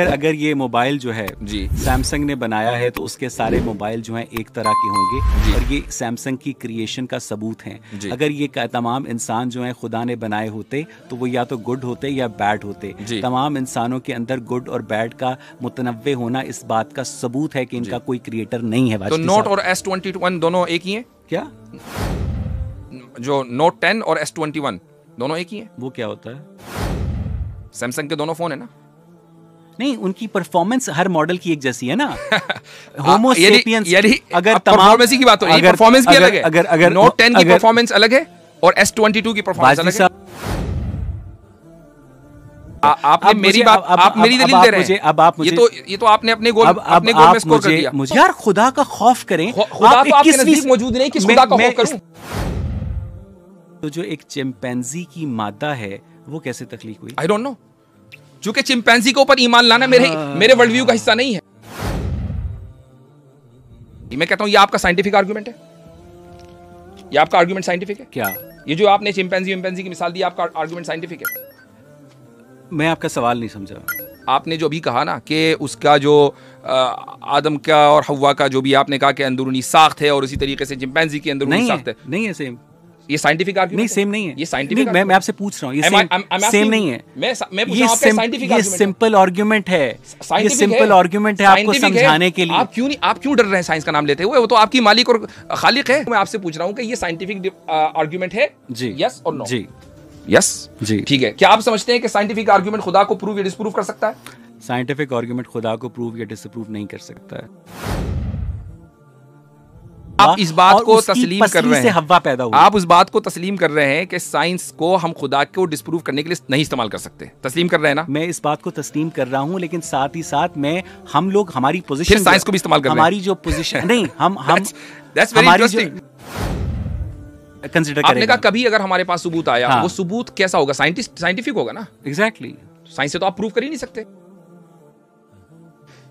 अगर ये मोबाइल जो है जी सैमसंग ने बनाया है तो उसके सारे मोबाइल जो हैं एक तरह के होंगे और ये सैमसंग की क्रिएशन का सबूत है अगर ये तमाम इंसान जो हैं खुदा ने बनाए होते तो वो या तो गुड होते या बैड होते तमाम इंसानों के अंदर गुड और बैड का मुतनवे होना इस बात का सबूत है कि इनका कोई क्रिएटर नहीं है तो नोट और एस ट्वेंटी दोनों एक ही है क्या जो नोट टेन और एस ट्वेंटी दोनों एक ही है वो क्या होता है सैमसंग के दोनों फोन है ना नहीं उनकी परफॉर्मेंस हर मॉडल की एक जैसी है ना होमो सेपियंस अगर परफॉर्मेंस की बात हो रही है परफॉर्मेंस भी अलग है अगर अगर नोट 10 की परफॉर्मेंस अलग है और S22 की परफॉर्मेंस अलग है आपने मेरी बात आप, आप मेरी दलील दे रहे हैं अब आप मुझे ये तो ये तो आपने अपने गोल अब, अपने गोल में स्कोर कर दिया मुझे यार खुदा का खौफ करें खुदा तो आपके नजदीक मौजूद नहीं कि खुदा का खौफ करूं तो जो एक चिंपैंजी की मादा है वो कैसे तकलीफ हुई आई डोंट नो चूंकि चिंपैंजी के ऊपर ईमान लाना मेरे हाँ। मेरे वर्ल्ड व्यू का हिस्सा नहीं है मैं कहता हूं ये आपका साइंटिफिक आर्ग्यूमेंट है ये आपका आर्ग्यूमेंट साइंटिफिक है क्या ये जो आपने चिंपैंजी विम्पैंजी की मिसाल दी आपका आर्ग्यूमेंट साइंटिफिक है मैं आपका सवाल नहीं समझा आपने जो भी कहा ना कि उसका जो आदम का और हवा का जो भी आपने कहा कि अंदरूनी साख्त है और उसी तरीके से चिंपैंजी की अंदरूनी साख्त है नहीं है सेम ये साइंटिफिक आर्ग्यूमेंट नहीं सेम नहीं है ये साइंटिफिक मैं मैं आपसे पूछ रहा हूँ ये सेम, I'm, I'm सेम नहीं है मैं मैं पूछ रहा साइंटिफिक ये सिंपल आर्ग्यूमेंट है ये सिंपल आर्ग्यूमेंट है आपको समझाने के लिए आप क्यों नहीं आप क्यों डर रहे हैं साइंस का नाम लेते हुए वो तो आपकी मालिक और खालिक है मैं आपसे पूछ रहा हूँ कि ये साइंटिफिक आर्ग्यूमेंट है जी यस और नो जी यस जी ठीक है क्या आप समझते हैं कि साइंटिफिक आर्ग्यूमेंट खुदा को प्रूव या डिसप्रूव कर सकता है साइंटिफिक आर्ग्यूमेंट खुदा को प्रूव या डिसप्रूव नहीं कर सकता है आप इस बात को तस्लीम कर रहे हैं हवा पैदा हुआ आप उस बात को तस्लीम कर रहे हैं कि साइंस को हम खुदा को डिस्प्रूव करने के लिए नहीं इस्तेमाल कर सकते तस्लीम कर रहे हैं ना मैं इस बात को तस्लीम कर रहा हूँ लेकिन साथ ही साथ मैं हम लोग हमारी पोजिशन साइंस को भी इस्तेमाल कर हमारी जो पोजिशन नहीं हम हम आपने कहा कभी अगर हमारे पास सबूत आया हाँ. वो सबूत कैसा होगा साइंटिस्ट साइंटिफिक होगा ना एग्जैक्टली exactly. साइंस से तो आप प्रूव कर ही नहीं सकते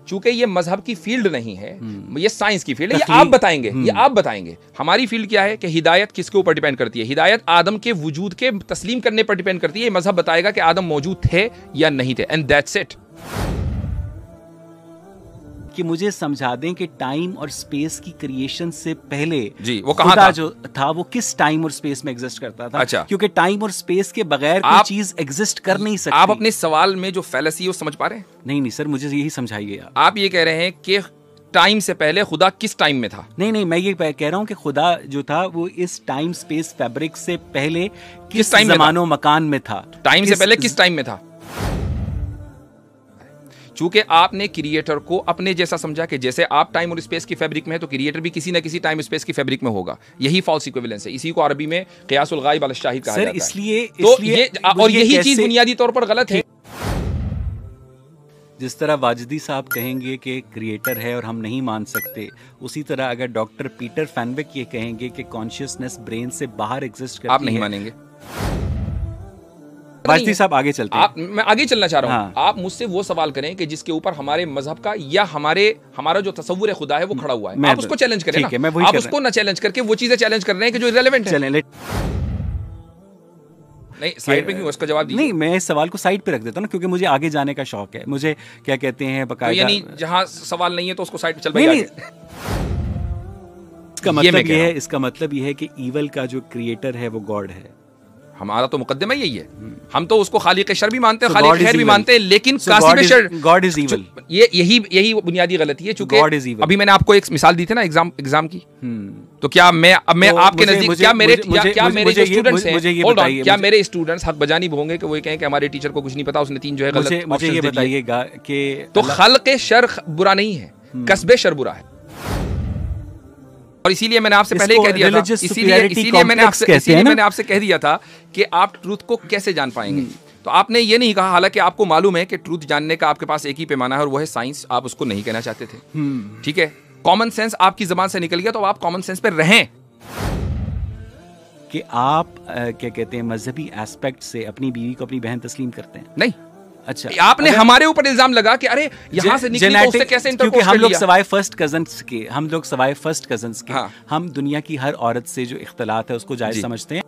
चूंकि ये मजहब की फील्ड नहीं है हम्म। ये साइंस की फील्ड है ये आप बताएंगे ये हम्म। आप बताएंगे हमारी फील्ड क्या है कि हिदायत किसके ऊपर डिपेंड करती है हिदायत आदम के वजूद के तस्लीम करने पर डिपेंड करती है ये मजहब बताएगा कि आदम मौजूद थे या नहीं थे एंड दैट्स इट कि मुझे समझा दें कि टाइम और स्पेस की क्रिएशन से पहले जी वो कहाँ था जो था वो किस टाइम और स्पेस में एग्जिस्ट करता था अच्छा क्योंकि टाइम और स्पेस के बगैर कोई चीज एग्जिस्ट कर नहीं सकती आप अपने सवाल में जो फैलसी है समझ पा रहे हैं नहीं नहीं सर मुझे यही समझाइए आप।, आप ये कह रहे हैं कि टाइम से पहले खुदा किस टाइम में था नहीं नहीं मैं ये कह रहा हूँ कि खुदा जो था वो इस टाइम स्पेस फैब्रिक से पहले किस टाइम जमानो मकान में था टाइम से पहले किस टाइम में था चूंकि आपने क्रिएटर को अपने जैसा समझा कि जैसे आप टाइम और स्पेस की फैब्रिक में है तो क्रिएटर भी किसी ना किसी टाइम स्पेस की फैब्रिक में होगा यही फॉल्स इक्विवेलेंस है इसी को अरबी में कयासुल गायब अलशाहिद कहा जाता है इसलिए तो ये और यही चीज बुनियादी तौर पर गलत है जिस तरह वाजदी साहब कहेंगे कि क्रिएटर है और हम नहीं मान सकते उसी तरह अगर डॉक्टर पीटर फैनबेक ये कहेंगे कि कॉन्शियसनेस ब्रेन से बाहर एग्जिस्ट करती आप नहीं है, मानेंगे वाजपेयी साहब आगे चलते आप मैं आगे चलना चाह रहा हूँ हाँ। आप मुझसे वो सवाल करें कि जिसके ऊपर हमारे मजहब का या हमारे हमारा जो तस्वुर खुदा है वो खड़ा हुआ है आप उसको चैलेंज तो- करें ना आप उसको ना चैलेंज करके वो चीजें चैलेंज कर रहे हैं कि जो रेलिवेंट है नहीं साइड पे क्यों उसका जवाब नहीं मैं इस सवाल को साइड पे रख देता हूँ ना क्योंकि मुझे आगे जाने का शौक है मुझे क्या कहते हैं तो यानी जहाँ सवाल नहीं है तो उसको साइड पे चल नहीं, नहीं। इसका मतलब ये, ये है इसका मतलब ये है कि ईवल का जो क्रिएटर है वो गॉड है हमारा तो मुकदमा यही है हम तो उसको खालिक शर भी मानते हैं so खालिक भी मानते हैं लेकिन कासिम शर गॉड इज इवल ये यही यही बुनियादी गलती है चूंकि अभी मैंने आपको एक मिसाल दी थी ना एग्जाम एग्जाम की हम्म। तो क्या मैं अब मैं तो आपके नजदीक क्या मेरे क्या मेरे जो स्टूडेंट्स हैं होल्ड ऑन क्या मेरे स्टूडेंट्स हक बजानी होंगे कि वो कहें कि हमारे टीचर को कुछ नहीं पता उसने तीन जो है गलत मुझे ये बताइएगा कि तो खल के शर बुरा नहीं है हम्म। कस्बे शर बुरा है और इसीलिए मैंने आपसे पहले कह दिया था इसीलिए इसीलिए मैंने आपसे इसीलिए मैंने आपसे कह दिया था कि आप ट्रूथ को कैसे जान पाएंगे हम्म। तो आपने ये नहीं कहा हालांकि आपको मालूम है कि ट्रूथ जानने का आपके पास एक ही पैमाना है और वो है साइंस आप उसको नहीं कहना चाहते थे हम्म। ठीक है कॉमन सेंस आपकी जबान से निकल गया तो आप कॉमन सेंस पे रहें कि आप आ, क्या कहते हैं मजहबी एस्पेक्ट से अपनी बीवी को अपनी बहन तस्लीम करते हैं नहीं अच्छा आपने हमारे ऊपर इल्जाम लगा कि अरे यहाँ से निकली तो कैसे क्योंकि हम लोग सवाए फर्स्ट कजन के हम लोग सवाए फर्स्ट कजन के हाँ। हम दुनिया की हर औरत से जो इख्तलात है उसको जायज समझते हैं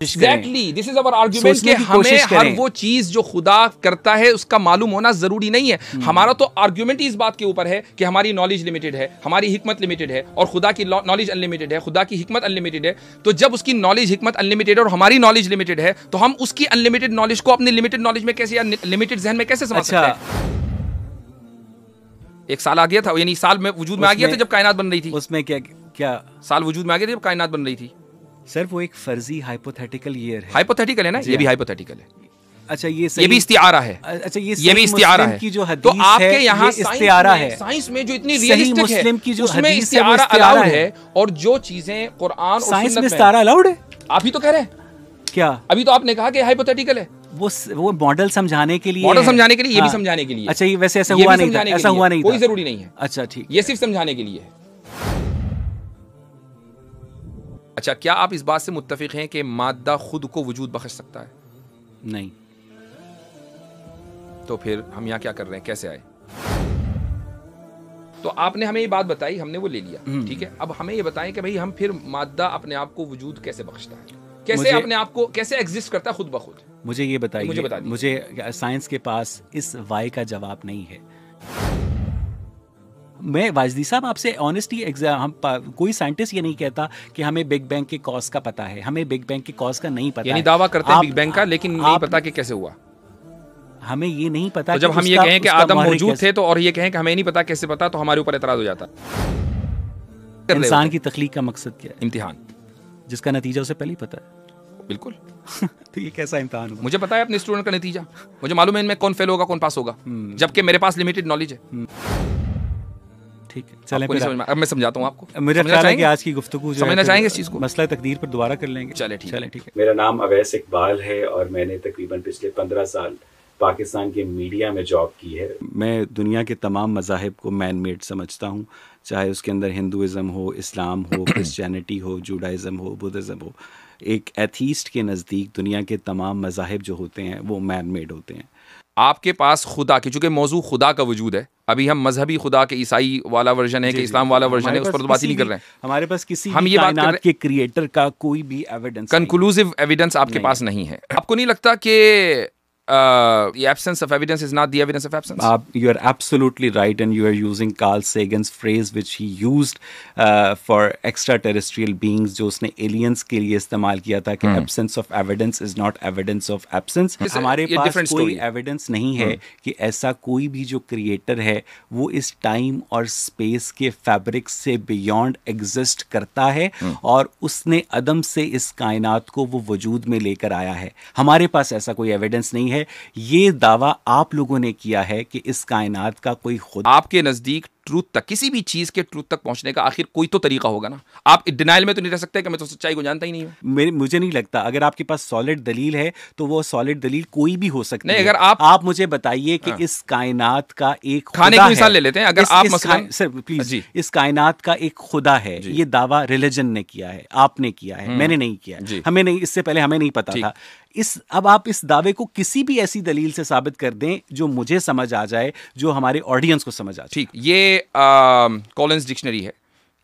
exactly. This is our argument कि हमें हर वो चीज जो खुदा करता है उसका मालूम होना जरूरी नहीं है hmm. हमारा तो आर्ग्यूमेंट इस बात के ऊपर है कि हमारी नॉलेज लिमिटेड है हमारी हिकमत लिमिटेड है और खुदा की नॉलेज अनलिमिटेड है खुदा की हिकमत अनलिमिटेड है तो जब उसकी नॉलेज हिकमत अनलिमिटेड और हमारी नॉलेज लिमिटेड है तो हम उसकी अनलिमिटेड नॉलेज को अपने लिमिटेड नॉलेज में कैसे या लिमिटेड जहन में कैसे समझ अच्छा। सकते हैं अच्छा। एक साल आ गया था यानी साल में वजूद में आ गया था जब कायनात बन रही थी उसमें क्या क्या साल वजूद में आ गया था जब कायनात बन रही थी सर वो एक फर्जी हाइपोथेटिकल ईयर है हाइपोथेटिकल है ना ये भी हाइपोथेटिकल है अच्छा, अच्छा ये ये भी इस्तियारा है अच्छा ये ये भी इस्तियारा है की जो तो आपके यहाँ इस्तियारा है साइंस में जो इतनी रियलिस्टिक मुस्लिम की जो उसमें इस्तियारा अलाउड है और जो चीजें कुरान साइंस में इस्तियारा अलाउड है आप ही तो कह रहे हैं क्या अभी तो आपने कहा कि हाइपोथेटिकल है वो वो मॉडल समझाने के लिए मॉडल समझाने के लिए ये भी हाँ। समझाने के लिए अच्छा ये वैसे ऐसा हुआ नहीं ऐसा हुआ नहीं कोई जरूरी नहीं है अच्छा ठीक ये सिर्फ समझाने के लिए है अच्छा क्या आप इस बात से मुत्तफिक हैं कि मादा खुद को वजूद बख्श सकता है नहीं तो फिर हम यहाँ क्या कर रहे हैं कैसे आए तो आपने हमें ये बात बताई हमने वो ले लिया हम्म। ठीक है अब हमें ये बताएं कि भाई हम फिर मादा अपने आप को वजूद कैसे बख्शता है कैसे अपने आप को कैसे एग्जिस्ट करता है खुद ब खुद मुझे ये बताइए मुझे बता मुझे साइंस के पास इस वाई का जवाब नहीं है मैं वाजदी साहब आपसे ऑनेस्टली एग्जाम हम कोई साइंटिस्ट ये नहीं कहता कि हमें बिग बैंग के कॉज का पता है हमें बिग बैंग के कॉज का नहीं पता यानी दावा करते हैं बिग बैंग का लेकिन आप, नहीं पता कि कैसे हुआ हमें ये नहीं पता तो जब हम ये कहें कि आदम मौजूद थे तो और ये कहें कि हमें नहीं पता कैसे पता तो हमारे ऊपर एतराज हो जाता इंसान की तख्लीक का मकसद क्या है इम्तिहान जिसका नतीजा उसे पहले ही पता है बिल्कुल तो ये कैसा इम्तिहान हुआ मुझे पता है अपने स्टूडेंट का नतीजा मुझे मालूम है इनमें कौन फेल होगा कौन पास होगा हम्म। जबकि मेरे पास लिमिटेड नॉलेज है हम्म। ठीक है समझ अब मैं समझाता हूँ आपको मेरा ख्याल है कि आज की गुफ्तु समझना चाहेंगे इस चीज़ को मसला तकदीर पर दोबारा कर लेंगे चले ठीक है मेरा नाम अवैस इकबाल है और मैंने तकरीबन पिछले पंद्रह साल पाकिस्तान के मीडिया में जॉब की है मैं दुनिया के तमाम मजाहब को मैन मेड समझता हूँ चाहे उसके अंदर हिंदुज़म हो इस्लाम हो क्रिश्चियनिटी हो जूडाइज़म हो बुद्धिज़्म हो एक एथीस्ट के नज़दीक दुनिया के तमाम मजाहब जो होते हैं वो मैन मेड होते हैं आपके पास खुदा के चूंकि मौजू खुदा का वजूद है अभी हम मजहबी खुदा के ईसाई वाला वर्जन है कि इस्लाम वाला वर्जन है उस पर तो बात ही नहीं कर रहे हैं हमारे पास किसी हम ये बात कर रहे के क्रिएटर का कोई भी एविडेंस कंक्लूसिव एविडेंस आपके पास नहीं है आपको नहीं लगता कि the absence of evidence is not the evidence of absence. Uh, you are absolutely right, and you are using Carl Sagan's phrase, which he used uh, for extraterrestrial beings, जो उसने aliens के लिए इस्तेमाल किया था कि absence of evidence is not evidence of absence. This हमारे a, पास कोई evidence नहीं है hmm. कि ऐसा कोई भी जो creator है वो इस time और space के fabric से beyond exist करता है hmm. और उसने अदम से इस कायनात को वो वजूद में लेकर आया है हमारे पास ऐसा कोई एविडेंस नहीं है है ये दावा आप लोगों ने किया है कि इस कायनात का कोई खुद आपके नज़दीक ट्रूथ तक किसी भी चीज़ के ट्रूथ तक पहुंचने का आखिर कोई तो तरीका होगा ना आप डिनाइल में तो नहीं रह सकते कि मैं तो सच्चाई को जानता ही नहीं हूं मुझे नहीं लगता अगर आपके पास सॉलिड दलील है तो वो सॉलिड दलील कोई भी हो सकती नहीं अगर आप आप मुझे बताइए कि हाँ। इस कायनात का एक खाने की मिसाल ले लेते हैं अगर आप सर प्लीज इस कायनात का एक खुदा है ये दावा रिलीजन ने किया है आपने किया है हम्म। मैंने नहीं किया हमें नहीं इससे पहले हमें नहीं पता था इस अब आप इस दावे को किसी भी ऐसी दलील से साबित कर दें जो मुझे समझ आ जाए जो हमारे ऑडियंस को समझ आ जाए ठीक ये कॉलेंस um, डिक्शनरी है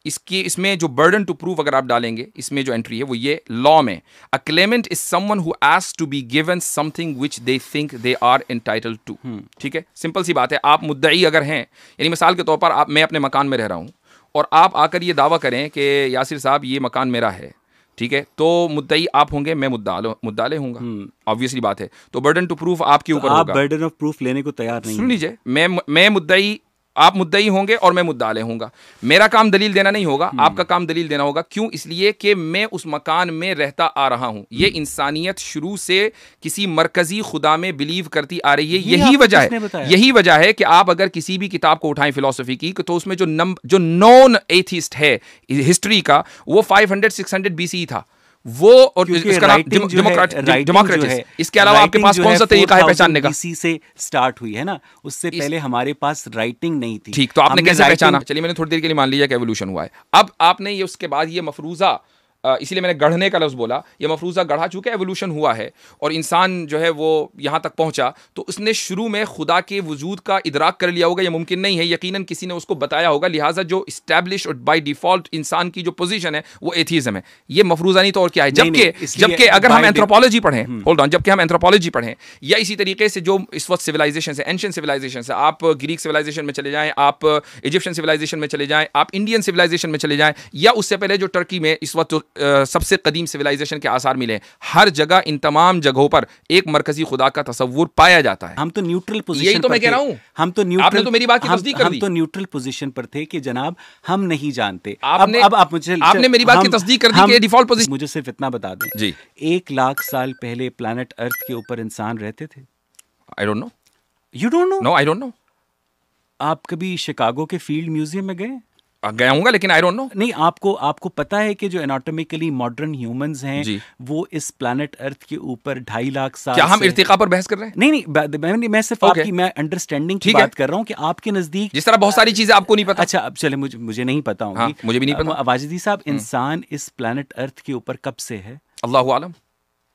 इसकी इसमें जो बर्डन टू प्रूव अगर आप डालेंगे इसमें जो एंट्री है वो ये लॉ में a claimant is someone who is to be given something which they think they are entitle to ठीक है सिंपल सी बात है आप मुद्दई अगर हैं यानी मिसाल के तौर पर आप मैं अपने मकान में रह रहा हूँ और आप आकर ये दावा करें कि यासिर साहब ये मकान मेरा है ठीक है तो मुद्दई आप होंगे मैं मुद्दा मुद्दाले होंगे ऑब्वियसली hmm. बात है तो बर्डन टू प्रूफ आपके तो ऊपर तो आप बर्डन ऑफ प्रूफ लेने को तैयार नहीं सुन लीजिए मैं मैं मुद्दई आप मुद्दई होंगे और मैं मुद्दा आले होंगे मेरा काम दलील देना नहीं होगा हम्म। आपका काम दलील देना होगा क्यों इसलिए कि मैं उस मकान में रहता आ रहा हूं ये हम्म। इंसानियत शुरू से किसी मरकजी खुदा में बिलीव करती आ रही है यही वजह है यही वजह है कि आप अगर किसी भी किताब को उठाएं फिलोसफी की तो उसमें जो नम जो नॉन एथिस्ट है हिस्ट्री का वो five hundred six hundred BC था वो और इसका नाम इसके अलावा आपके पास कौन सा तरीका है पहचानने का इसी से स्टार्ट हुई है ना उससे पहले हमारे पास राइटिंग नहीं थी ठीक तो आपने कैसे पहचाना चलिए मैंने थोड़ी देर के लिए मान लिया कि एवोल्यूशन हुआ है अब आपने ये उसके बाद ये मफरूजा इसीलिए मैंने गढ़ने का लफ्ज़ बोला यह मफरूज़ा गढ़ा चूँकि एवोल्यूशन हुआ है और इंसान जो है वो यहाँ तक पहुँचा तो उसने शुरू में खुदा के वजूद का इदराक कर लिया होगा यह मुमकिन नहीं है यकीन किसी ने उसको बताया होगा लिहाजा जो इस्टेब्लिश और बाई डिफ़ॉल्ट इंसान की जो पोजिशन है वो एथीज़म है ये मफरूज़ानी तौर क्या है जबकि जबकि अगर हम एंथ्रोपोलॉजी पढ़ें होल्ड हम्म। ऑन जबकि हम एंथ्रोपोलॉजी पढ़ें या इसी तरीके से जो इस वक्त सिविलाइजेशन है एंशियन सिविलाइजेशन है आप ग्रीक सिविलाइजेशन में चले जाएँ आप इजिप्शियन सिविलाइजेशन में चले जाएँ आप इंडियन सिविलाइजेशन में चले जाएँ या उससे पहले जो टर्की में इस वक्त सबसे कदीम सिविलाइजेशन के आसार मिले हर जगह इन तमाम जगहों पर एक मरकजी खुदा का तस्वूर पाया जाता है हम तो न्यूट्रल पोजिशन यही तो मैं कह रहा हूँ हम तो न्यूट्रल तो मेरी बात की हम, कर हम तो न्यूट्रल पोजिशन पर थे कि जनाब हम नहीं जानते आपने अब, अब आप मुझे आपने मेरी बात की तस्दीक कर दी कि डिफॉल्ट पोजिशन मुझे सिर्फ इतना बता दें जी एक लाख साल पहले प्लानट अर्थ के ऊपर इंसान रहते थे I don't know you don't know no I don't know आप कभी शिकागो के फील्ड म्यूजियम में गए गया हूँ लेकिन आई डोंट नो नहीं आपको आपको पता है कि जो एनाटॉमिकली मॉडर्न ह्यूमंस हैं वो इस प्लैनेट अर्थ के ऊपर ढाई लाख साल क्या हम इर्तिका पर बहस कर रहे हैं नहीं नहीं मैं, मैं सिर्फ okay. आपकी मैं अंडरस्टैंडिंग की बात कर रहा हूँ कि आपके नजदीक जिस तरह बहुत सारी चीजें आपको नहीं पता अच्छा अब चले मुझे मुझे नहीं पता होगी हाँ, मुझे भी नहीं पता वाजिदी साहब हम्म। इंसान इस प्लानट अर्थ के ऊपर कब से है अल्लाह आलम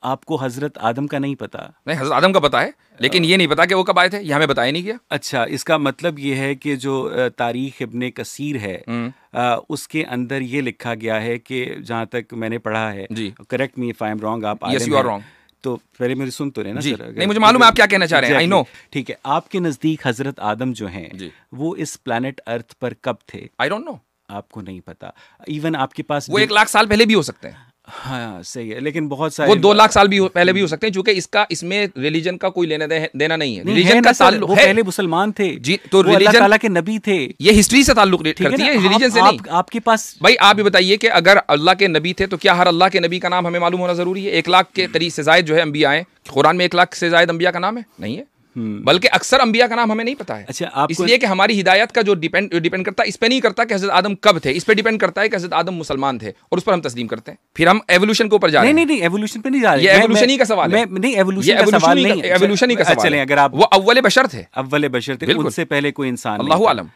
आपको हजरत आदम का नहीं पता नहीं हजरत आदम का पता है लेकिन ये नहीं पता कि वो कब आए थे ये हमें बताया नहीं गया अच्छा इसका मतलब ये है कि जो तारीख इबन कसीर है आ, हम्म। उसके अंदर ये लिखा गया है कि जहाँ तक मैंने पढ़ा है correct me if I am wrong आप यस यू आर रॉन्ग तो पहले मेरी सुन तो रहे ना सर नहीं मुझे मालूम है आप क्या कहना चाह रहे हैं आई नो ठीक है आपके नज़दीक हजरत आदम जो हैं वो इस प्लानट अर्थ पर कब थे आई डोंट नो आपको नहीं पता इवन आपके पास वो एक लाख साल पहले भी हो सकते हैं हाँ, हाँ सही है लेकिन बहुत सारे वो दो लाख साल भी पहले भी हो सकते हैं चूंकि इसका इसमें रिलीजन का कोई लेना देना नहीं है रिलीजन का ताल्लुक है, पहले मुसलमान थे जी तो रिलीजन अल्लाह के नबी थे ये हिस्ट्री से ताल्लुक करती है रिलीजन से नहीं आपके पास भाई आप भी बताइए कि अगर अल्लाह के नबी थे तो क्या हर अल्लाह के नबी का नाम हमें मालूम होना जरूरी है एक लाख के करीब से जायद जो है अंबिया आए कुरान में एक लाख से जायद अंबिया का नाम है नहीं है बल्कि अक्सर अंबिया का नाम हमें नहीं पता है अच्छा इसलिए कि हमारी हिदायत का जो डिपेंड डिपेंड करता है इस पर नहीं करता कि हजरत आदम कब थे इस पर डिपेंड करता है कि हजरत आदम मुसलमान थे और उस पर हम तस्लीम करते हैं फिर हम एवोल्यूशन के ऊपर जा रहे हैं नहीं नहीं एवोल्यूशन पे नहीं जा रहे ये एवोल्यूशन ही का सवाल है नहीं एवोल्यूशन का सवाल नहीं एवोल्यूशन ही का अच्छा, अच्छा, सवाल है अगर आप वो अव्वल बशर थे अव्वल बशर थे उससे पहले कोई इंसान अल्लाह आलम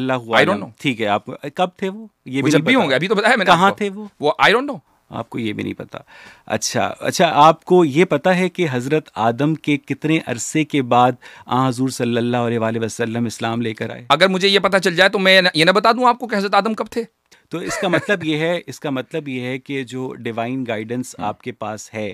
अल्लाह आई डोंट नो ठीक है आप कब थे वो ये भी होंगे अभी तो बताया मैंने कहाँ थे वो वो आई डोंट नो आपको ये भी नहीं पता अच्छा अच्छा आपको ये पता है कि हज़रत आदम के कितने अरसे के बाद आ हजूर सल्ला वसलम इस्लाम लेकर आए अगर मुझे ये पता चल जाए तो मैं ये ना बता दूँ आपको कि हज़रत आदम कब थे तो इसका मतलब ये है इसका मतलब ये है कि जो डिवाइन गाइडेंस हम्म। आपके पास है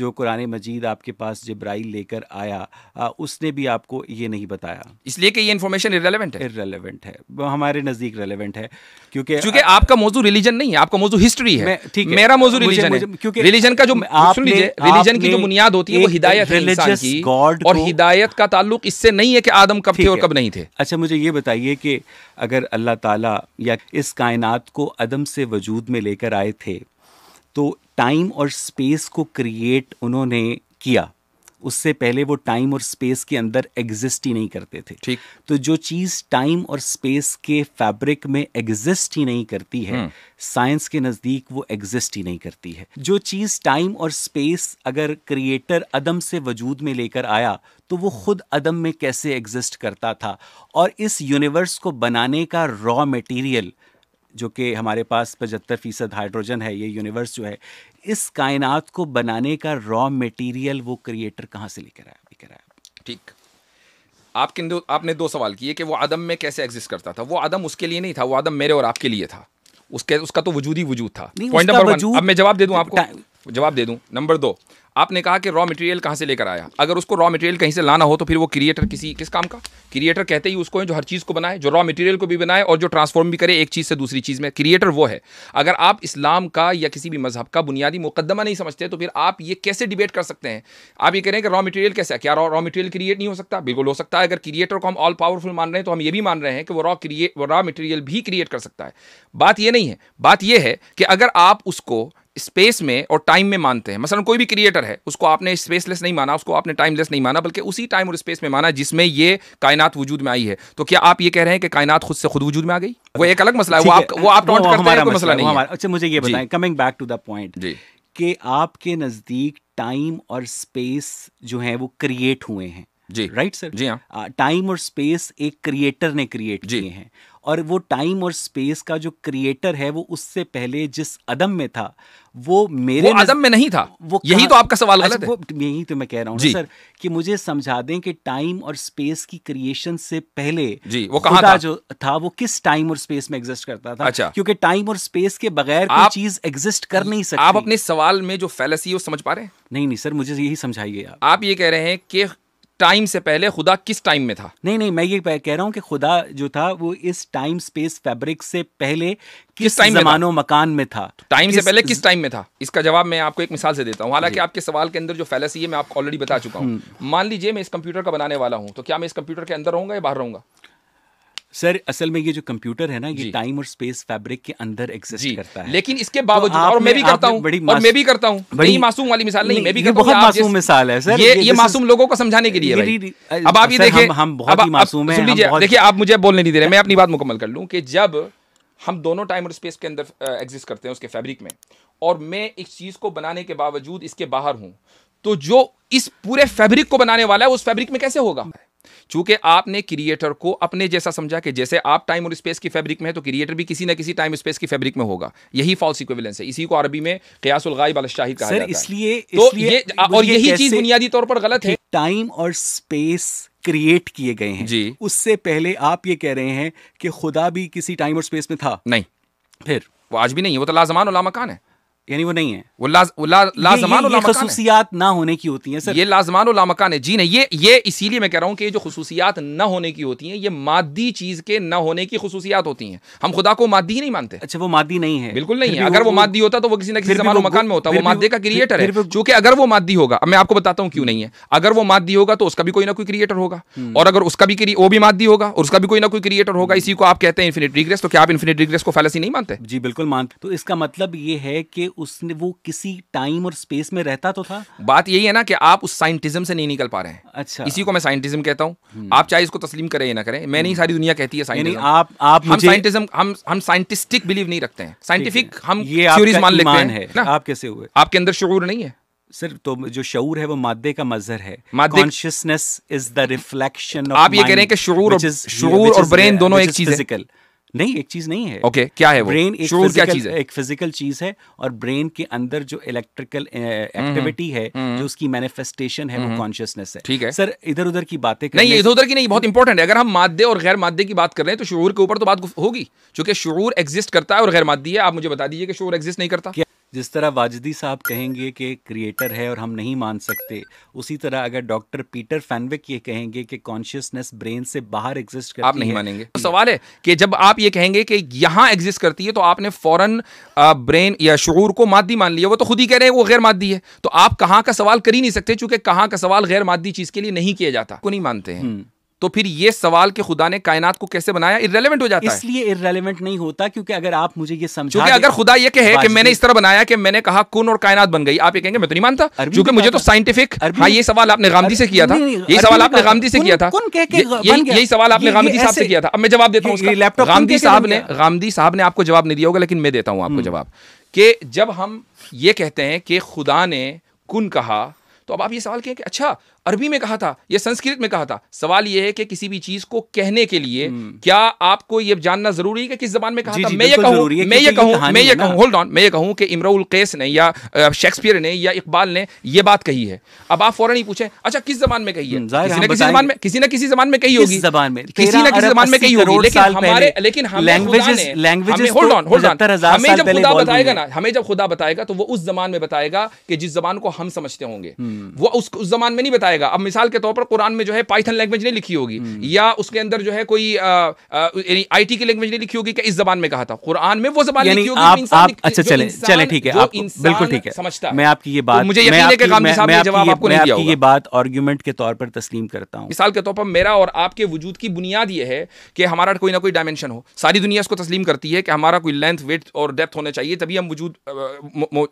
जो कुरान मजीद आपके पास जब्राइल लेकर आया आ, उसने भी आपको ये नहीं बताया इसलिए कि ये इन्फॉर्मेशन इरेलीवेंट है इरेलीवेंट है हमारे नज़दीक रेलिवेंट है क्योंकि क्योंकि आपका मौजू रिलीजन नहीं है आपका मौजू हिस्ट्री है ठीक मेरा मौजू रिलीजन है क्योंकि रिलीजन का जो आप रिलीजन की जो बुनियाद होती है वो हिदायत है और हिदायत का ताल्लुक इससे नहीं है कि आदम कब थे और कब नहीं थे अच्छा मुझे ये बताइए कि अगर अल्लाह ताला या इस कायनात को अदम से वजूद में लेकर आए थे तो टाइम और स्पेस को क्रिएट उन्होंने किया उससे पहले वो टाइम और स्पेस के अंदर एग्जिस्ट ही नहीं करते थे ठीक तो जो चीज़ टाइम और स्पेस के फैब्रिक में एग्जिस्ट ही नहीं करती है साइंस हम्म। के नज़दीक वो एग्जिस्ट ही नहीं करती है जो चीज़ टाइम और स्पेस अगर क्रिएटर अदम से वजूद में लेकर आया तो वो खुद अदम में कैसे एग्जिस्ट करता था और इस यूनिवर्स को बनाने का रॉ मेटीरियल जो कि हमारे पास पचहत्तर फ़ीसद हाइड्रोजन है ये यूनिवर्स जो है इस कायनात को बनाने का रॉ मटेरियल वो क्रिएटर कहाँ से लेकर आया लेकर आया ठीक आपके दो आपने दो सवाल किए कि वो आदम में कैसे एग्जिस्ट करता था वो आदम उसके लिए नहीं था वो आदम मेरे और आपके लिए था उसके उसका तो वजूद ही वजूद था पॉइंट नंबर अब मैं जवाब दे दूं आपको जवाब दे दूँ नंबर दो आपने कहा कि रॉ मटेरियल कहाँ से लेकर आया अगर उसको रॉ मटेरियल कहीं से लाना हो तो फिर वो क्रिएटर किसी किस काम का क्रिएटर कहते ही उसको है जो हर चीज़ को बनाए जो रॉ मटेरियल को भी बनाए और जो ट्रांसफॉर्म भी करे एक चीज़ से दूसरी चीज़ में क्रिएटर वो है अगर आप इस्लाम का या किसी भी मजहब का बुनियादी मुकदमा नहीं समझते तो फिर आप ये कैसे डिबेट कर सकते हैं आप ये कह रहे हैं कि रॉ मटेरियल कैसे है क्या रॉ मटेरियल क्रिएट नहीं हो सकता बिल्कुल हो सकता है अगर क्रिएटर को हम ऑल पावरफुल मान रहे हैं तो हम ये भी मान रहे हैं कि वो रॉ क्रिएट रॉ मटेरियल भी क्रिएट कर सकता है बात ये नहीं है बात यह है कि अगर आप उसको स्पेस में और टाइम में मानते हैं मसलन कोई भी क्रिएटर है उसको आपने स्पेसलेस नहीं माना उसको आपने टाइमलेस नहीं माना बल्कि उसी टाइम और स्पेस में माना जिसमें ये कायनात वजूद में आई है तो क्या आप ये कह रहे हैं कि कायनात खुद से खुद वजूद में आ गई वो अच्छा, एक अलग मसला है वो आप वो आप नोट करते हैं कोई मसला नहीं है अच्छा मुझे ये बताएं coming back to the point कि आपके नज़दीक टाइम और स्पेस जो है वो क्रिएट हुए हैं जी राइट सर जी हाँ टाइम और स्पेस एक क्रिएटर ने क्रिएट किए हैं और वो टाइम और स्पेस का जो क्रिएटर है वो उससे पहले जिस अदम में था वो मेरे वो अदम में नहीं था वो यही तो आपका सवाल अच्छा, गलत है वो यही तो मैं कह रहा हूँ सर कि मुझे समझा दें कि टाइम और स्पेस की क्रिएशन से पहले जी वो कहा था? जो था वो किस टाइम और स्पेस में एग्जिस्ट करता था अच्छा क्योंकि टाइम और स्पेस के बगैर कोई चीज एग्जिस्ट कर नहीं सकती आप अपने सवाल में जो फैलसी है वो समझ पा रहे हैं नहीं नहीं सर मुझे यही समझाइए आप ये कह रहे हैं कि टाइम से पहले खुदा किस टाइम में था नहीं नहीं मैं ये कह रहा हूँ कि खुदा जो था वो इस टाइम स्पेस फैब्रिक से पहले किस टाइम जमानो मकान में था तो टाइम से पहले किस टाइम में था इसका जवाब मैं आपको एक मिसाल से देता हूँ हालांकि आपके सवाल के अंदर जो फैलसी है मैं आपको ऑलरेडी बता चुका हूँ हम्म। मान लीजिए मैं इस कंप्यूटर का बनाने वाला हूँ तो क्या मैं इस कंप्यूटर के अंदर रहूंगा या बाहर रहूंगा सर असल में ये जो कंप्यूटर है ना ये टाइम और स्पेस फैब्रिक के अंदर एग्जिस्ट करता है लेकिन इसके बावजूद तो और मैं भी करता हूँ और मैं भी करता हूँ बड़ी मासूम वाली मिसाल नहीं मैं भी करता बहुत मासूम मिसाल है सर ये ये मासूम लोगों को समझाने के लिए अब आप ये देखिए हम बहुत ही मासूम है देखिए आप मुझे बोलने नहीं दे रहे मैं अपनी बात मुकम्मल कर लूँ की जब हम दोनों टाइम और स्पेस के अंदर एग्जिस्ट करते हैं उसके फैब्रिक में और मैं इस चीज़ को बनाने के बावजूद इसके बाहर हूँ तो जो इस पूरे फैब्रिक को बनाने वाला है उस फैब्रिक में कैसे होगा चूंकि आपने क्रिएटर को अपने जैसा समझा कि जैसे आप टाइम और स्पेस की फैब्रिक में है तो क्रिएटर भी किसी ना किसी टाइम स्पेस की फैब्रिक में होगा यही फॉल्स इक्विवेलेंस है इसी को अरबी में कयासुल गायब अल शाहिद कहा जाता इसलिए, तो इसलिए ये, और यही चीज बुनियादी तौर पर गलत है टाइम और स्पेस क्रिएट किए गए हैं जी उससे पहले आप ये कह रहे हैं कि खुदा भी किसी टाइम और स्पेस में था नहीं फिर वो आज भी नहीं है वो तो लाजमान और लामकान है यानी वो नहीं है वो लाज ला, लाजमान ये, ये, ये खसूसियात ना होने की होती हैं सर ये लाजमान लामकान है जी नहीं ये ये इसीलिए मैं कह रहा हूँ कि ये जो खसूसियात ना होने की होती हैं ये मादी चीज़ के ना होने की खसूसियात होती हैं हम खुदा को मादी नहीं मानते अच्छा वो मादी नहीं है बिल्कुल नहीं है अगर वो मादी होता तो वो किसी ना किसी जमान मकान में होता वो मादे का क्रिएटर है चूंकि अगर वो मादी होगा मैं आपको बताता हूँ क्यों नहीं है अगर वो मादी होगा तो उसका भी कोई ना कोई क्रिएटर होगा हम्म। और अगर उसका भी वो भी मादी होगा और उसका भी कोई ना कोई क्रिएटर होगा इसी को आप कहते हैं इन्फिनिट रिग्रेस तो क्या आप इन्फिनिट रिग्रेस को फैलसी नहीं मानते जी बिल्कुल मानते तो इसका मतलब ये है कि उसने वो किसी टाइम और स्पेस में रहता तो था बात यही है ना कि आप उस साइंटिज्म से नहीं निकल पा रहे हैं अच्छा इसी को मैं साइंटिज्म कहता हूँ हम्म। आप चाहे इसको तस्लीम करें या ना करें मैं नहीं हम्म। सारी दुनिया कहती है साइंटिज्म आप आप हम साइंटिज्म हम हम साइंटिस्टिक बिलीव नहीं रखते हैं साइंटिफिक हम ये मान लेते हैं आप कैसे हुए आपके अंदर शुरू नहीं है सिर्फ तो जो शूर है वो मादे का मजहर है कॉन्शियसनेस इज द रिफ्लेक्शन आप ये कह रहे हैं कि शूर और शूर और ब्रेन दोनों एक चीज है नहीं एक चीज नहीं है ओके okay, क्या है वो ब्रेन एक शोर क्या चीज है एक फिजिकल चीज है और ब्रेन के अंदर जो इलेक्ट्रिकल eh, हम्म, एक्टिविटी है हम्म, हम्म। जो उसकी मैनिफेस्टेशन है वो कॉन्शियसनेस है ठीक है सर इधर उधर की बातें नहीं इधर उधर की नहीं बहुत इंपॉर्टेंट है अगर हम माध्य और गैर माध्य की बात कर रहे हैं तो शुरू के ऊपर तो बात होगी क्योंकि शोर एग्जिस्ट करता है और गैर माध्य है आप मुझे बता दीजिए कि शोर एग्जिस्ट नहीं करता जिस तरह वाजदी साहब कहेंगे कि क्रिएटर है और हम नहीं मान सकते उसी तरह अगर डॉक्टर पीटर फैनविक ये कहेंगे कि कॉन्शियसनेस ब्रेन से बाहर एग्जिस्ट करती आप नहीं है। मानेंगे तो सवाल है कि जब आप ये कहेंगे कि यहाँ एग्जिस्ट करती है तो आपने फौरन ब्रेन या शूर को मादी मान लिया वो तो खुद ही कह रहे हैं वो गैर मादी है तो आप कहाँ का सवाल कर ही नहीं सकते चूंकि कहाँ का सवाल गैर मादी चीज के लिए नहीं किया जाता को नहीं मानते हैं हम्म। तो फिर ये सवाल कि खुदा ने कायनात को कैसे बनाया इरेलीवेंट हो जाता इसलिए है इसलिए इरेलीवेंट नहीं होता क्योंकि अगर आप मुझे ये समझो क्योंकि अगर खुदा ये कहे कि मैंने इस तरह बनाया कि मैंने कहा कुन और कायनात बन गई आप ये कहेंगे मैं तो नहीं मानता क्योंकि मुझे तो साइंटिफिक हाँ ये सवाल आपने गांधी से किया था यही सवाल आपने गांधी से किया था यही सवाल आपने गांधी साहब से किया था अब मैं जवाब देता हूँ गांधी साहब ने गांधी साहब ने आपको जवाब नहीं दिया होगा लेकिन मैं देता हूँ आपको हम्म। जवाब कि जब हम ये कहते हैं कि खुदा ने कुन कहा तो अब आप ये सवाल कहें कि अच्छा अरबी में कहा था या संस्कृत में कहा था सवाल यह है कि किसी भी चीज को कहने के लिए हम्म। क्या आपको यह जानना जरूरी है कि किस जबान में कहा जी, था जी, मैं ये कहूं मैं ये कहूँ होल्ड ऑन मैं ये कहूं कि इमरउल कैस ने या शेक्सपियर ने या इकबाल ने यह बात कही है अब आप फौरन ही पूछे अच्छा किस जबान में कही है हम्म, किसी न किसी जबान में किसी न किसी जबान में कही होगी जबान में किसी ना किसी जबान में कही होगी लेकिन हमारे लेकिन होल्ड ऑन होल्ड ऑन हमें जब खुदा बताएगा ना हमें जब खुदा बताएगा तो वो उस जबान में बताएगा कि जिस जबान को हम समझते होंगे हम्म। वो उस जबान में नहीं बताएगा जाएगा अब मिसाल के तौर पर कुरान में जो है पाइथन लैंग्वेज नहीं लिखी होगी हम्म। या उसके अंदर जो है कोई आई टी की लैंग्वेज नहीं लिखी होगी कि इस जबान में कहा था कुरान में वो जबान लिखी होगी आप, अच्छा चले चले ठीक है आप बिल्कुल ठीक है समझता मैं आपकी ये तो बात मुझे यकीन है कि गांधी साहब ने जवाब आपको नहीं दिया ये बात आर्ग्यूमेंट के तौर पर तस्लीम करता हूँ मिसाल के तौर पर मेरा और आपके वजूद की बुनियाद ये है कि हमारा कोई ना कोई डायमेंशन हो सारी दुनिया इसको तस्लीम करती है कि हमारा कोई लेंथ वेथ और डेप्थ होना चाहिए तभी हम वजूद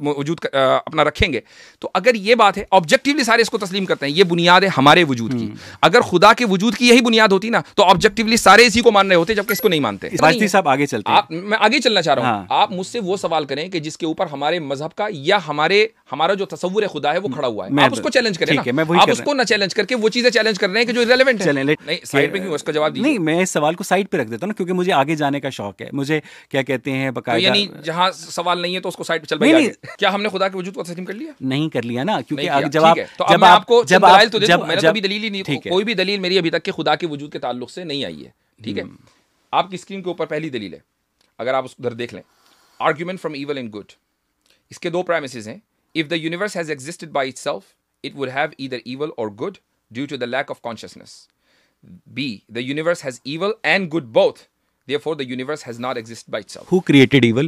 वजूद अपना रखेंगे तो अगर ये बात है ऑब्जेक्टिवली सारे इसको तस्लीम करते हैं ये बुनियाद है हमारे वजूद की हम्म। अगर खुदा के वजूद की यही बुनियाद होती ना तो ऑब्जेक्टिवली सारे इसी को मान रहे होते जबकि इसको नहीं मानते साहब आगे चलते आप मैं आगे चलना चाह रहा हूँ हाँ। आप मुझसे वो सवाल करें कि जिसके ऊपर हमारे मजहब का या हमारे हमारा जो तस्वूर खुदा है वो खड़ा हुआ है आप उसको चैलेंज तो- करें आप उसको ना चैलेंज करके वो चीजें चैलेंज कर रहे हैं कि जो इरेलीवेंट है उसका जवाब नहीं मैं इस सवाल को साइड पर रख देता हूँ क्योंकि मुझे आगे जाने का शौक है मुझे क्या कहते हैं तो यानी जहाँ सवाल नहीं है तो उसको साइड पर चल क्या हमने खुदा के वजूद को तस्लीम कर लिया नहीं कर लिया ना क्योंकि जब आप तो जब आपको जब आप तो दलाइल तो जब मैंने कभी दलील ही नहीं ठीक कोई भी दलील मेरी अभी तक के खुदा के वजूद के ताल्लुक से नहीं आई है ठीक है हम्म। आपकी स्क्रीन के ऊपर पहली दलील है अगर आप उधर देख लें argument from evil and good इसके दो प्रामिस हैं if the universe has existed by itself it would have either evil और good due to the lack of consciousness B the universe has evil and good both therefore the universe has not existed by itself who created evil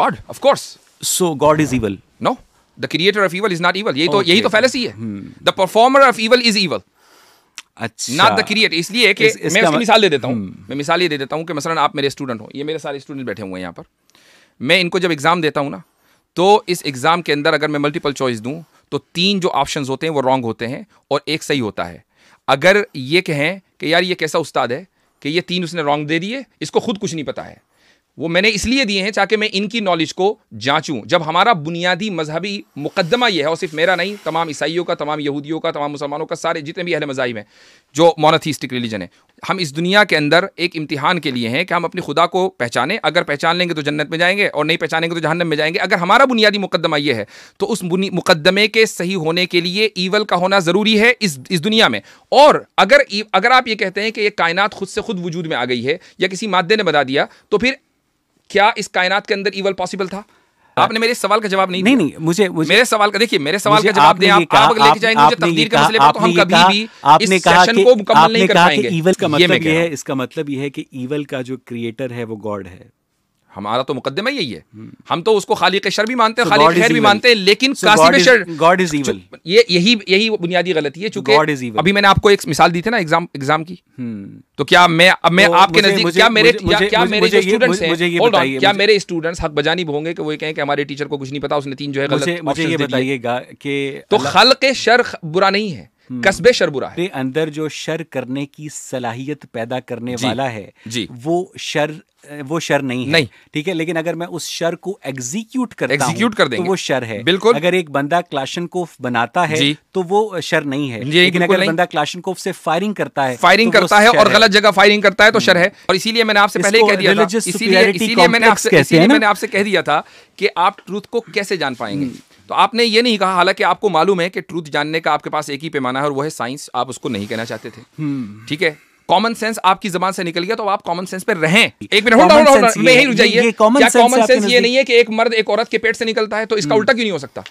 god of course so god is evil no the creator of evil is not evil यही तो यही तो fallacy है the performer of evil is evil अच्छा not the creator इसलिए कि मैं उसकी मिसाल दे देता हूँ हम्म। मैं मिसाल ये दे देता हूँ कि मसलन आप मेरे स्टूडेंट हो ये मेरे सारे स्टूडेंट बैठे हुए हैं यहाँ पर मैं इनको जब एग्ज़ाम देता हूँ ना तो इस एग्ज़ाम के अंदर अगर मैं मल्टीपल चॉइस दूँ तो तीन जो ऑप्शन होते हैं वो रॉन्ग होते हैं और एक सही होता है अगर ये कहें कि यार ये कैसा उस्ताद है कि ये तीन उसने रॉन्ग दे दिए इसको खुद कुछ नहीं पता है वो मैंने इसलिए दिए हैं ताकि मैं इनकी नॉलेज को जांचूं जब हमारा बुनियादी मजहबी मुकदमा यह है और सिर्फ मेरा नहीं तमाम ईसाइयों का तमाम यहूदियों का तमाम मुसलमानों का सारे जितने भी अहल मजाहिब हैं जो मोनथीस्टिक रिलीजन है हम इस दुनिया के अंदर एक इम्तिहान के लिए हैं कि हम अपने खुदा को पहचानें अगर पहचान लेंगे तो जन्नत में जाएंगे और नहीं पहचानेंगे तो जहन्नम में जाएंगे अगर हमारा बुनियादी मुकदमा यह है तो उस मुकदमे के सही होने के लिए ईवल का होना ज़रूरी है इस इस दुनिया में और अगर अगर आप ये कहते हैं कि ये कायनात खुद से खुद वजूद में आ गई है या किसी मादे ने बता दिया तो फिर क्या इस कायनात के अंदर इवल पॉसिबल था आपने मेरे सवाल का जवाब नहीं नहीं नहीं मुझे, मुझे मेरे सवाल का देखिए मेरे सवाल का जवाब दें आप आप लेके जाएंगे मुझे तकदीर का मसले पर तो हम कभी भी इस सेशन को मुकम्मल नहीं कर पाएंगे ईवल का मतलब ये है इसका मतलब ये है कि ईवल का जो क्रिएटर है वो गॉड है हमारा तो मुकदमा यही है हम्म। हम तो उसको खालिक शर भी मानते हैं so खालिक भी मानते हैं लेकिन कासिब शर गॉड इज इवल ये यही यही बुनियादी गलती है चूंकि अभी मैंने आपको एक मिसाल दी थी ना एग्जाम एग्जाम की हम्म। तो क्या मैं अब मैं तो आपके नजदीक क्या मेरे क्या मेरे जो स्टूडेंट्स हैं क्या मेरे स्टूडेंट्स हक बजानी होंगे कि वो कहें कि हमारे टीचर को कुछ नहीं पता उसने तीन जो है गलत मुझे ये बताइएगा कि तो खल के शर बुरा नहीं है हम्म। कस्बे शरबुरा है अंदर जो शर करने की सलाहियत पैदा करने वाला है जी वो शर वो शर नहीं है नहीं ठीक है लेकिन अगर मैं उस शर को एग्जीक्यूट करता एग्जीक्यूट कर देंगे तो वो शर है बिल्कुल अगर एक बंदा क्लाशन कोफ बनाता है तो वो शर नहीं है लेकिन अगर बंदा क्लाशन कोफ से फायरिंग करता है फायरिंग तो करता है और गलत जगह फायरिंग करता है तो शर हम्म। है और इसीलिए मैंने आपसे पहले कह दिया था इसीलिए मैंने आपसे कह दिया था कि आप ट्रूथ को कैसे जान पाएंगे हम्म। तो आपने ये नहीं कहा हालांकि आपको मालूम है कि ट्रूथ जानने का आपके पास एक ही पैमाना है और वो है साइंस आप उसको नहीं कहना चाहते थे हम्म। ठीक है कॉमन सेंस आपकी जबान से निकल गया तो आप कॉमन सेंस पे रहें एक मिनट होल्ड होल्ड नहीं रुक जाइए कॉमन सेंस ये नहीं है कि एक मर्द एक औरत के पेट से निकलता है तो इसका हम्म। उल्टा क्यों नहीं हो सकता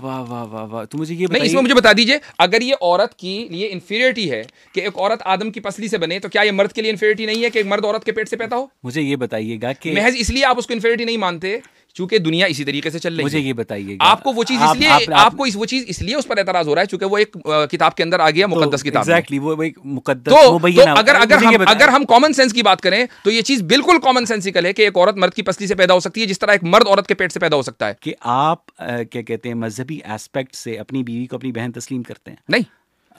वाह वाह वाह वाह तो मुझे ये नहीं इसमें मुझे बता दीजिए अगर ये औरत की लिए इन्फीरियरिटी है कि एक औरत आदम की पसली से बने तो क्या ये मर्द के लिए इन्फीरियरिटी नहीं है कि एक मर्द औरत के पेट से पैदा हो मुझे ये बताइएगा कि महज इसलिए आप उसको इन्फीरियरिटी नहीं मानते चूंकि दुनिया इसी तरीके से चल रही है मुझे ये बताइए आपको वो चीज इसलिए आप, आप, आपको इस वो चीज इसलिए उस पर एतराज हो रहा है चूंकि वो एक किताब के अंदर आ गया तो, मुकद्दस किताब exactly, वो एक मुकद्दस तो, वो तो अगर अगर हम अगर हम कॉमन सेंस की बात करें तो ये चीज बिल्कुल कॉमन सेंसिकल है कि एक औरत मर्द की पसली से पैदा हो सकती है जिस तरह एक मर्द औरत के पेट से पैदा हो सकता है कि आप क्या कहते हैं मजहबी एस्पेक्ट से अपनी बीवी को अपनी बहन तस्लीम करते हैं नहीं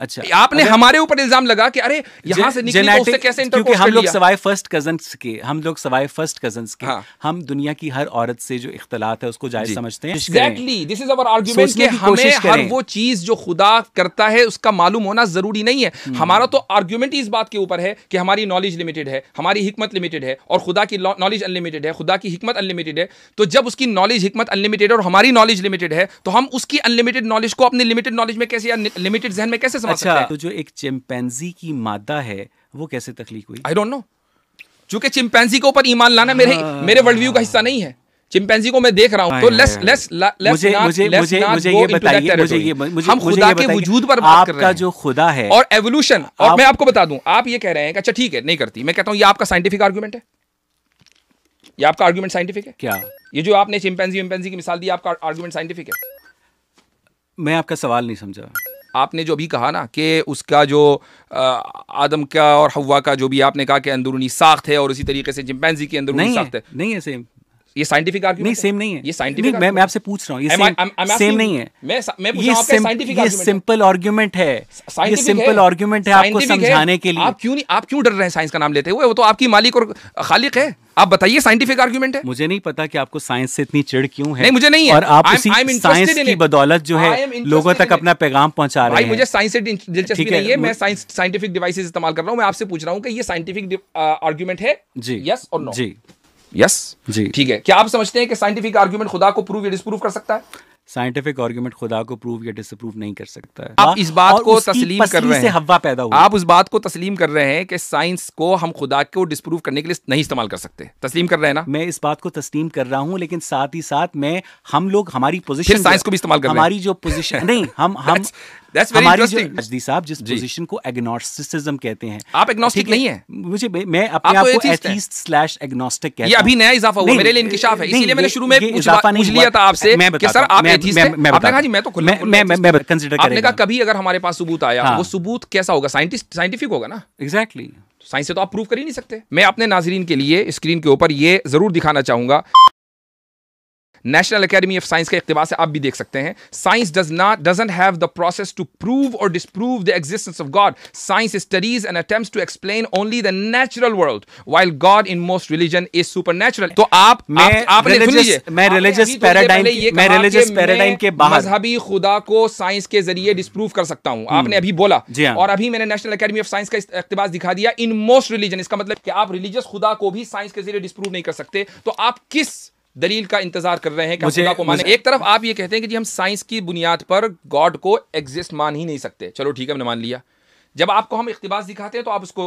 अच्छा आपने हमारे ऊपर इल्जाम लगा कि अरे यहाँ से निकली तो उससे कैसे क्योंकि हम लोग सवाई फर्स्ट कजन्स के हम लोग सवाई फर्स्ट कजन्स के हाँ। हम दुनिया की हर औरत से जो इख्तलात है उसको जायज समझते हैं exactly this is our argument कि हमें हर वो चीज जो खुदा करता है उसका मालूम होना जरूरी नहीं है हम्म। हमारा तो आर्ग्यूमेंट इस बात के ऊपर है कि हमारी नॉलेज लिमिटेड है हमारी हिकमत लिमिटेड है और खुदा की नॉलेज अनलिमिटेड है खुदा की हिकमत अनलिमिटेड है तो जब उसकी नॉलेज हिकमत अनलिमिटेड है और हमारी नॉलेज लिमिटेड है तो हम उसकी अनलिमिटेड नॉलेज को अपने लिमिटेड नॉलेज में कैसे या लिमिटेड जहन में कैसे समझ अच्छा, सकते हैं तो जो एक चिंपैंजी की मादा है वो कैसे तखलीक हुई आई डोंट नो चूंकि चिंपैंजी के ऊपर ईमान लाना मेरे हाँ। मेरे वर्ल्ड व्यू का हिस्सा नहीं है चिंपैंजी को मैं देख रहा हूँ तो लेस लेस लेस मुझे मुझे मुझे ये बताइए मुझे ये हम खुदा के वजूद पर बात कर रहे हैं जो खुदा है और एवोल्यूशन और मैं आपको बता दूं आप ये कह रहे हैं अच्छा ठीक है नहीं करती मैं कहता हूँ ये आपका साइंटिफिक आर्ग्यूमेंट है ये आपका आर्ग्यूमेंट साइंटिफिक है क्या ये जो आपने चिंपैंजी विम्पैंजी की मिसाल दी आपका आर्ग्यूमेंट साइंटिफिक है मैं आपका सवाल नहीं समझा आपने जो भी कहा ना कि उसका जो आदम का और हवा का जो भी आपने कहा कि अंदरूनी साख्त है और उसी तरीके से जिम्पैनजी की अंदरूनी साख्त है नहीं है सेम ये साइंटिफिक आर्ग्यूमेंट नहीं सेम नहीं है ये साइंटिफिक मैं मैं आपसे पूछ रहा हूँ ये सेम, सेम नहीं है मैं मैं पूछ रहा हूँ साइंटिफिक ये सिंपल आर्ग्यूमेंट है ये सिंपल आर्ग्यूमेंट है आपको समझाने के लिए आप क्यों नहीं आप क्यों डर रहे हैं साइंस का नाम लेते हुए वो तो आपकी मालिक और खालिक है आप बताइए साइंटिफिक आर्ग्यूमेंट है मुझे नहीं पता कि आपको साइंस से इतनी चिड़ क्यों है नहीं मुझे नहीं है और आप I'm, उसी साइंस की बदौलत जो है लोगों तक अपना पैगाम पहुंचा रहे हैं मुझे साइंस से दिलचस्पी नहीं है मैं साइंस साइंटिफिक डिवाइसेस इस्तेमाल कर रहा हूँ मैं आपसे पूछ रहा हूँ कि ये साइंटिफिक आर्ग्यूमेंट uh, है जी यस और नो जी यस जी ठीक है क्या आप समझते हैं कि साइंटिफिक आर्ग्यूमेंट खुदा को प्रूव या डिस्प्रूव कर सकता है साइंटिफिक आर्ग्यूमेंट खुदा को प्रूव या डिसप्रूव नहीं कर सकता है आप इस बात को तस्लीम कर रहे हैं हवा पैदा हुआ आप उस बात को तस्लीम कर रहे हैं कि साइंस को हम खुदा को डिसप्रूव करने के लिए नहीं इस्तेमाल कर सकते तस्लीम कर रहे हैं ना मैं इस बात को तस्लीम कर रहा हूँ लेकिन साथ ही साथ मैं हम लोग हमारी पोजिशन साइंस को भी इस्तेमाल कर हमारी जो पोजिशन नहीं हम हम That's very interesting. साहब जिस पोजीशन को एग्नोस्टिसिज्म कहते हैं आप एग्नोस्टिक नहीं है मुझे मैं अपने आप को एथीस्ट स्लैश एग्नोस्टिक कहता हूं ये अभी नया इजाफा हुआ मेरे लिए है इसीलिए मैंने शुरू में पूछ लिया था आपसे कि सर आप एथीस्ट हैं जी मैं तो खुला मैं मैं कंसीडर आपने कहा कभी अगर हमारे पास सबूत आया हाँ। वो सबूत कैसा होगा साइंटिस्ट साइंटिफिक होगा ना एग्जैक्टली साइंस तो से तो आप प्रूव कर ही नहीं सकते मैं अपने नाजरीन के लिए स्क्रीन के ऊपर ये जरूर दिखाना चाहूंगा नेशनल अकेडमी ऑफ साइंस के अकतबा से आप भी देख सकते हैं science does not doesn't have the process to prove और disprove the existence of god science studies and attempt to explain only the natural world while god in most religion is super natural तो आप मैं आपने मजहबी खुदा को science के जरिए डिसप्रूव हम्म। कर सकता हूं आपने हम्म। अभी बोला हाँ। और अभी मैंने नेशनल अकेडमी ऑफ साइंस का इकतबास दिखा दिया इन मोस्ट रिलीजन इसका मतलब कि आप रिलीजियस खुदा को भी साइंस के जरिए डिसप्रूव नहीं कर सकते तो आप किस दलील का इंतजार कर रहे हैं कि खुदा को माने एक तरफ आप ये कहते हैं कि जी हम साइंस की बुनियाद पर गॉड को एग्जिस्ट मान ही नहीं सकते चलो ठीक है हमने मान लिया जब आपको हम इकतबास दिखाते हैं तो आप उसको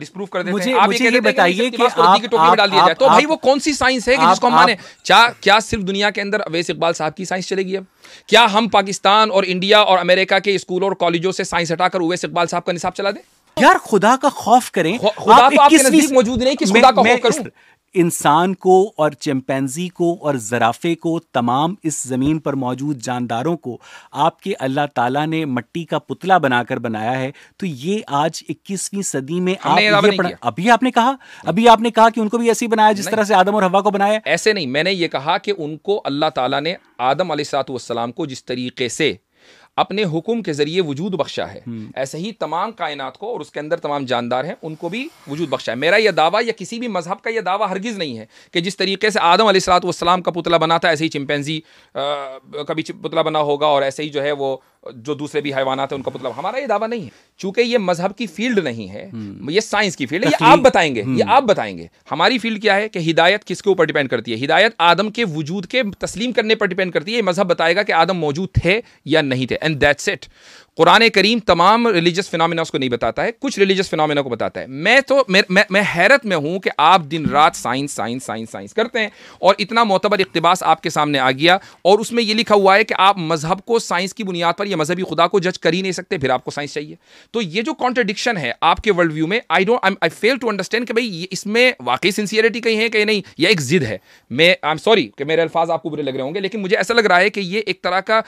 डिस्प्रूव कर देते मुझे, हैं आप मुझे ये, ये बताइए कि, आप, की टोकरी में डाल दिया जाए तो भाई वो कौन सी साइंस है कि जिसको हम माने क्या क्या सिर्फ दुनिया के अंदर अवैस इकबाल साहब की साइंस चलेगी अब क्या हम पाकिस्तान और इंडिया और अमेरिका के स्कूलों और कॉलेजों से साइंस हटाकर उवैस इकबाल साहब का निसाब चला दें यार खुदा का खौफ करें खुदा तो आपके नजदीक मौजूद नहीं कि खुदा का खौफ करूं इंसान को और चिंपैंजी को और ज़राफ़े को तमाम इस ज़मीन पर मौजूद जानदारों को आपके अल्लाह ताला ने मट्टी का पुतला बनाकर बनाया है तो ये आज 21वीं सदी में आप ये पढ़ा अभी आपने कहा अभी आपने कहा कि उनको भी ऐसे ही बनाया जिस तरह से आदम और हवा को बनाया ऐसे नहीं मैंने ये कहा कि उनको अल्लाह ताला ने आदम वसलाम को जिस तरीके से अपने हुक्म के जरिए वजूद बख्शा है हम्म। ऐसे ही तमाम कायनात को और उसके अंदर तमाम जानदार हैं उनको भी वजूद बख्शा है मेरा यह दावा या किसी भी मजहब का यह दावा हरगिज़ नहीं है कि जिस तरीके से आदम अलीसलात का पुतला बना था ऐसे ही चिमपेंजी कभी पुतला बना होगा और ऐसे ही जो है वो जो दूसरे भी हैवाना थे उनका मतलब हमारा ये दावा नहीं है चूंकि ये मजहब की फील्ड नहीं है हम्म। ये साइंस की फील्ड है ये आप बताएंगे ये हम्म। आप बताएंगे हमारी फील्ड क्या है कि हिदायत किसके ऊपर डिपेंड करती है हिदायत आदम के वजूद के तस्लीम करने पर डिपेंड करती है ये मजहब बताएगा कि आदम मौजूद थे या नहीं थे and that's it Quran Karim तमाम रिलीजियस फिनमिना को नहीं बताता है कुछ रिलीजियस फिनमिना को बताता है मैं तो मैं मैं, मैं हैरत में हूँ कि आप दिन रात साइंस साइंस साइंस साइंस करते हैं और इतना मोतबर इकतबास आपके सामने आ गया और उसमें यह लिखा हुआ है कि आप मजहब को साइंस की बुनियाद पर या मजहबी खुदा को जज कर ही नहीं सकते फिर आपको साइंस चाहिए तो ये जो कॉन्ट्रडिक्शन है आपके वर्ल्ड व्यू में I don't I fail to understand कि भाई इसमें वाकई सिंसियरिटी कहीं है कि नहीं यह एक जिद है मैं आई एम सॉरी कि मेरे अल्फाज आपको बुरे लग रहे होंगे लेकिन मुझे ऐसा लग रहा है कि ये एक तरह का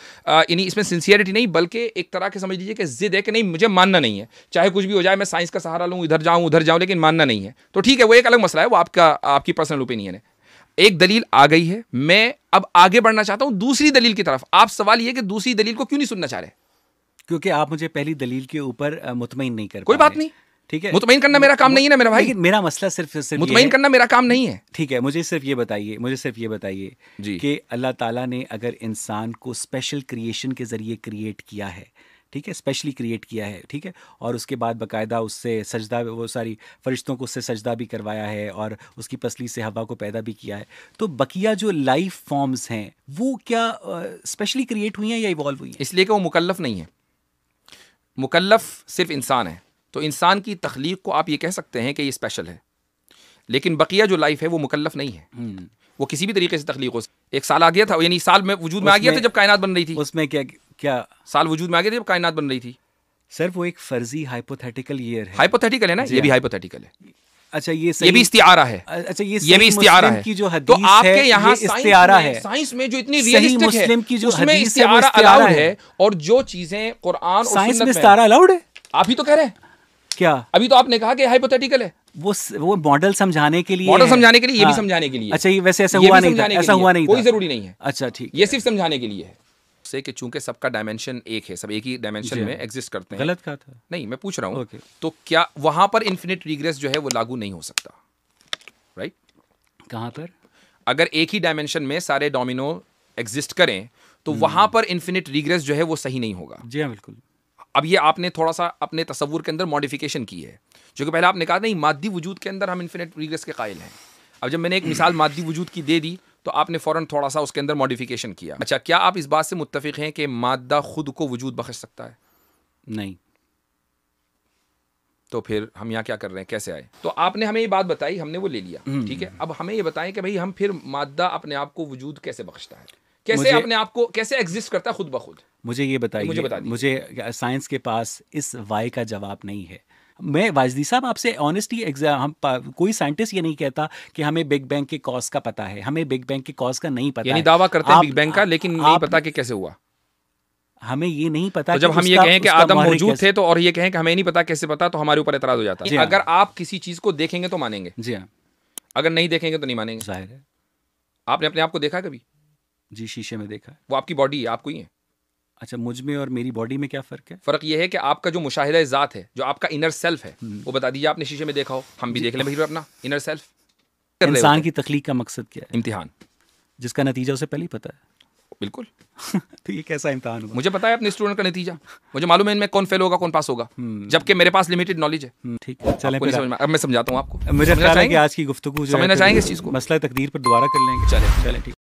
इसमें सिंसियरिटी नहीं बल्कि एक तरह के समझ लीजिए कि जिद है कि नहीं मुझे मानना नहीं है चाहे कुछ भी हो जाए मैं साइंस का सहारा लूँ इधर जाऊँ उधर जाऊँ लेकिन मानना नहीं है तो ठीक है वो एक अलग मसला है वो आपका आपकी पर्सनल ओपिनियन है एक दलील आ गई है मैं अब आगे बढ़ना चाहता हूँ दूसरी दलील की तरफ आप सवाल ये कि दूसरी दलील को क्यों नहीं सुनना चाह रहे क्योंकि आप मुझे पहली दलील के ऊपर मुतमिन नहीं कर कोई बात नहीं ठीक है मुतमिन करना मेरा काम नहीं है मेरा भाई मेरा मसला सिर्फ सिर्फ मुतमिन करना मेरा काम नहीं है ठीक है मुझे सिर्फ ये बताइए मुझे सिर्फ ये बताइए कि अल्लाह ताला ने अगर इंसान को स्पेशल क्रिएशन के जरिए क्रिएट किया है ठीक है स्पेशली क्रिएट किया है ठीक है और उसके बाद बाकायदा उससे सजदा वो सारी फरिश्तों को उससे सजदा भी करवाया है और उसकी पसली से हवा को पैदा भी किया है तो बकिया जो लाइफ फॉर्म्स हैं वो क्या स्पेशली क्रिएट हुई हैं या इवॉल्व हुई हैं इसलिए कि वो मुकलफ नहीं है मुकल्लफ सिर्फ इंसान है तो इंसान की तख्लीक को आप ये कह सकते हैं कि ये स्पेशल है लेकिन बकिया जो लाइफ है वो मुकलफ नहीं है हम्म। वो किसी भी तरीके से तख्लीक हो एक साल आ गया था यानी साल में वजूद में आ गया था जब कायनात बन रही थी उसमें क्या क्या साल वजूद में आ गए जब कायनात बन रही थी सर वो एक फर्जी हाइपोथेटिकल ईयर है हाइपोथेटिकल है ना ये भी हाइपोथेटिकल है अच्छा ये सही ये भी इस्तियारा है अच्छा ये ये भी इस्तियारा है की जो तो हदीस तो आपके है, यहाँ इस्तियारा है साइंस में जो इतनी रियलिस्टिक मुस्लिम की जो हदीस इस्तियारा अलाउड है और जो चीजें कुरान साइंस में इस्तियारा अलाउड है आप ही तो कह रहे हैं क्या अभी तो आपने कहा कि हाइपोथेटिकल है वो वो मॉडल समझाने के लिए मॉडल समझाने के लिए ये भी हाँ। समझाने के लिए अच्छा ये वैसे ऐसा हुआ नहीं ऐसा हुआ नहीं कोई जरूरी नहीं है अच्छा ठीक ये सिर्फ समझाने के लिए है से कि चूंकि सबका डायमेंशन एक है सब एक ही डायमेंशन हाँ। में एग्जिस्ट करते हैं गलत कहा था नहीं मैं पूछ रहा हूँ okay. तो क्या वहां पर इन्फिनिट रिग्रेस जो है वो लागू नहीं हो सकता राइट right? कहाँ पर अगर एक ही डायमेंशन में सारे डोमिनो एग्जिस्ट करें तो हम्म। वहां पर इन्फिनिट रिग्रेस जो है वो सही नहीं होगा जी हाँ बिल्कुल अब ये आपने थोड़ा सा अपने तस्वूर के अंदर मॉडिफिकेशन की है जो कि पहले आपने कहा नहीं मादी वजूद के अंदर हम इन्फिनिट रिग्रेस के कायल हैं अब जब मैंने एक मिसाल मादी वजूद की दे दी तो आपने फ़ौरन थोड़ा सा उसके अंदर मॉडिफिकेशन किया अच्छा क्या आप इस बात से मुतफिक हैं कि मादा ख़ुद को वजूद बख्श सकता है नहीं तो फिर हम यहाँ क्या कर रहे हैं कैसे आए तो आपने हमें ये बात बताई हमने वो ले लिया हम्म। ठीक है अब हमें ये बताएं कि भाई हम फिर मादा अपने आप को वजूद कैसे बख्शता है कैसे अपने आप को कैसे एग्जिस्ट करता है खुद ब खुद मुझे ये बताइए मुझे बता मुझे साइंस के पास इस वाई का जवाब नहीं है मैं वाजदी साहब आपसे ऑनेस्टली एग्जाम हम कोई साइंटिस्ट ये नहीं कहता कि हमें बिग बैंग के कॉज का पता है हमें बिग बैंग के कॉज का नहीं पता यानी दावा करते हैं बिग बैंग का लेकिन आप, नहीं पता कि कैसे हुआ हमें ये नहीं पता तो जब हम ये कहें कि आदम मौजूद थे तो और ये कहें कि हमें नहीं पता कैसे पता तो हमारे ऊपर एतराज हो जाता है हाँ। अगर आप किसी चीज को देखेंगे तो मानेंगे जी हाँ अगर नहीं देखेंगे तो नहीं मानेंगे जाहिर है आपने अपने आप को देखा कभी जी शीशे में देखा वो आपकी बॉडी है आपको ही है अच्छा मुझ में और मेरी बॉडी में क्या फ़र्क है फ़र्क यह है कि आपका जो मुशाहिदा ज़ात है जो आपका इनर सेल्फ है हम्म। वो बता दीजिए आपने शीशे में देखा हो हम भी देख लें भाई अपना इनर सेल्फ इंसान की तख्लीक का मकसद क्या है इम्तिहान जिसका नतीजा उसे पहले ही पता है बिल्कुल तो ये कैसा इम्तहान हुआ मुझे पता है अपने स्टूडेंट का नतीजा मुझे मालूम है इनमें कौन फेल होगा कौन पास होगा हम्म। जबकि मेरे पास लिमिटेड नॉलेज है हम्म, ठीक है चलें समझ अब मैं समझाता हूँ आपको मुझे आज की गुफ्तु समझना चाहेंगे इस चीज़ को मसला तकदीर पर दोबारा कर लेंगे चले चले ठीक